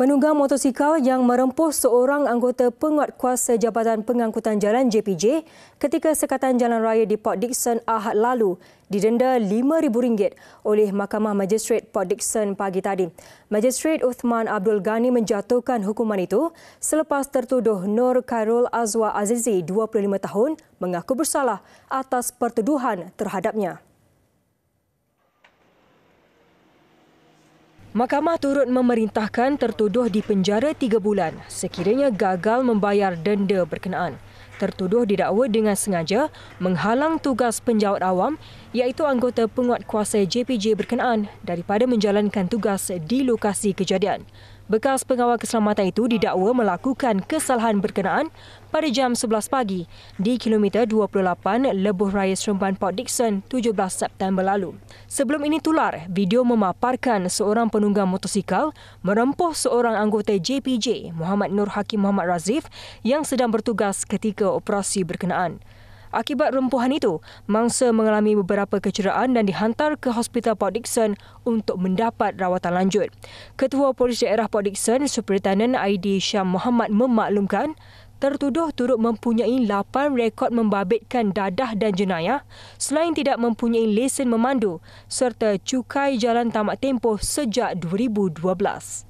Penunggang motosikal yang merempuh seorang anggota penguat kuasa Jabatan Pengangkutan Jalan JPJ ketika sekatan jalan raya di Port Dickson Ahad lalu didenda RM5,000 oleh Mahkamah majistret Port Dickson pagi tadi. Majistret Uthman Abdul Ghani menjatuhkan hukuman itu selepas tertuduh Nur Khairul Azwa Azizi, 25 tahun, mengaku bersalah atas pertuduhan terhadapnya. Mahkamah turut memerintahkan tertuduh di penjara tiga bulan sekiranya gagal membayar denda berkenaan. Tertuduh didakwa dengan sengaja menghalang tugas penjawat awam iaitu anggota penguat kuasa JPJ berkenaan daripada menjalankan tugas di lokasi kejadian. Bekas pengawal keselamatan itu didakwa melakukan kesalahan berkenaan pada jam 11 pagi di kilometer 28 Lebuh Raya Seremban Port Dickson 17 September lalu. Sebelum ini tular, video memaparkan seorang penunggang motosikal merempuh seorang anggota JPJ Muhammad Nur Hakim Muhammad Razif yang sedang bertugas ketika operasi berkenaan. Akibat rempuhan itu, mangsa mengalami beberapa kecederaan dan dihantar ke Hospital Port Dickson untuk mendapat rawatan lanjut. Ketua Polis Daerah Port Dickson, Superintendent ID Syam Muhammad memaklumkan, tertuduh turut mempunyai 8 rekod membabitkan dadah dan jenayah selain tidak mempunyai lesen memandu serta cukai jalan tamat tempoh sejak 2012.